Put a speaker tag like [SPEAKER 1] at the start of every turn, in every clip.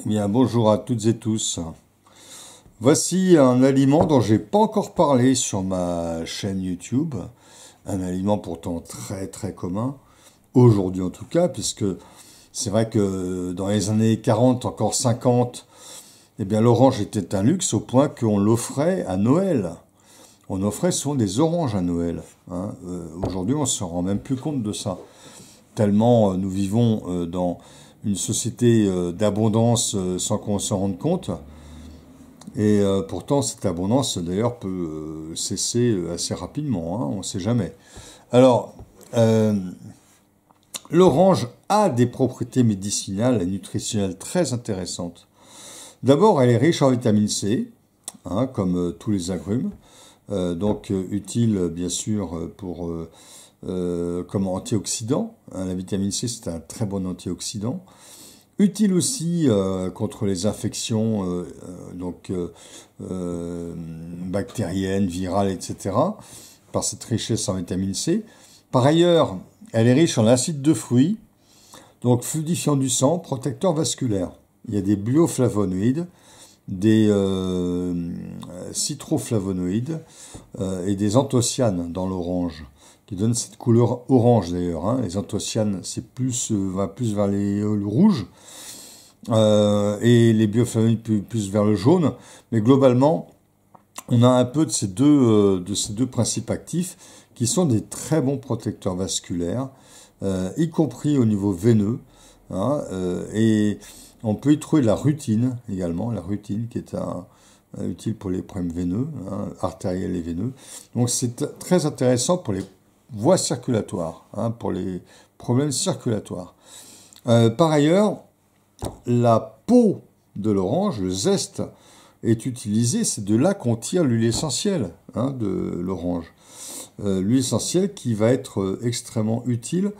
[SPEAKER 1] Eh bien, bonjour à toutes et tous. Voici un aliment dont j'ai pas encore parlé sur ma chaîne YouTube. Un aliment pourtant très très commun, aujourd'hui en tout cas, puisque c'est vrai que dans les années 40, encore 50, eh bien l'orange était un luxe au point qu'on l'offrait à Noël. On offrait souvent des oranges à Noël. Hein. Euh, aujourd'hui, on ne se rend même plus compte de ça. Tellement euh, nous vivons euh, dans une société euh, d'abondance euh, sans qu'on s'en rende compte. Et euh, pourtant, cette abondance, d'ailleurs, peut cesser assez rapidement, hein, on ne sait jamais. Alors, l'orange a des propriétés médicinales et nutritionnelles très intéressantes. D'abord, elle est riche en vitamine C, hein, comme tous les agrumes, donc utile, bien sûr, pour, comme antioxydant, la vitamine C, c'est un très bon antioxydant. Utile aussi euh, contre les infections euh, euh, donc, bactériennes, virales, etc. par cette richesse en vitamine C. Par ailleurs, elle est riche en acide de fruits, donc fluidifiant du sang, protecteur vasculaire. Il y a des bioflavonoïdes, des citroflavonoïdes et des anthocyanes dans l'orange qui donne cette couleur orange d'ailleurs. Hein. Les anthocyanes, c'est plus, euh, va plus vers les, euh, le rouge. Euh, et les bioflavonoïdes plus, vers le jaune. Mais globalement, on a un peu de ces deux, de ces deux principes actifs qui sont des très bons protecteurs vasculaires, y compris au niveau veineux. Hein, et on peut y trouver la rutine également, la rutine qui est utile pour les problèmes veineux, hein, artériels et veineux. Donc c'est très intéressant pour les Voie circulatoire, hein, pour les problèmes circulatoires. Euh, par ailleurs, la peau de l'orange, le zeste, est utilisé, c'est de là qu'on tire l'huile essentielle hein, de l'orange. Euh, l'huile essentielle qui va être euh, extrêmement utile,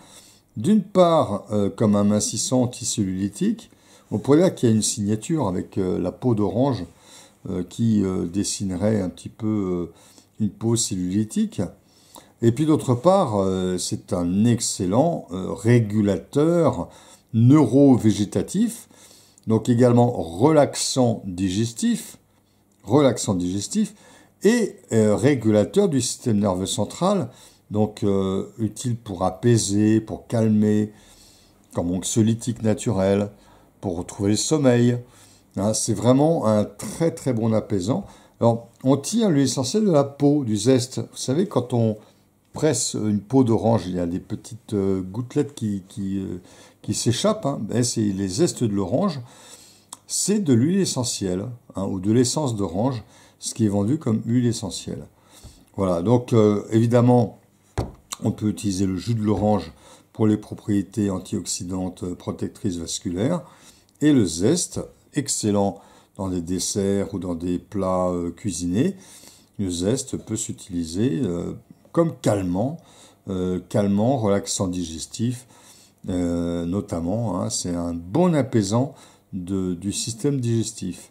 [SPEAKER 1] d'une part comme un mincissant anticellulitique, on pourrait dire qu'il y a une signature avec la peau d'orange qui dessinerait un petit peu une peau cellulitique, et puis d'autre part, euh, c'est un excellent euh, régulateur neurovégétatif, donc également relaxant digestif, relaxant digestif et euh, régulateur du système nerveux central, donc utile pour apaiser, pour calmer, comme anxiolytique naturel, pour retrouver le sommeil. Hein, c'est vraiment un très très bon apaisant. Alors, on tire l'huile essentielle de la peau, du zeste. Vous savez, quand on presse une peau d'orange, il y a des petites euh, gouttelettes qui, qui, euh, qui s'échappent, hein. eh, les zestes de l'orange, c'est de l'huile essentielle, hein, ou de l'essence d'orange, ce qui est vendu comme huile essentielle. Voilà, donc euh, évidemment, on peut utiliser le jus de l'orange pour les propriétés antioxydantes protectrices vasculaires, et le zeste, excellent dans des desserts ou dans des plats cuisinés, le zeste peut s'utiliser comme calmant, euh, calmant, relaxant digestif, euh, notamment. Hein, c'est un bon apaisant du système digestif.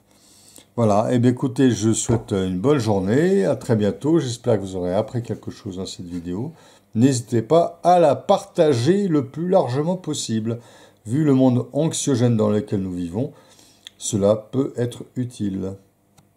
[SPEAKER 1] Voilà, et eh bien écoutez, je souhaite une bonne journée, à très bientôt, j'espère que vous aurez appris quelque chose dans cette vidéo. N'hésitez pas à la partager le plus largement possible. Vu le monde anxiogène dans lequel nous vivons, cela peut être utile.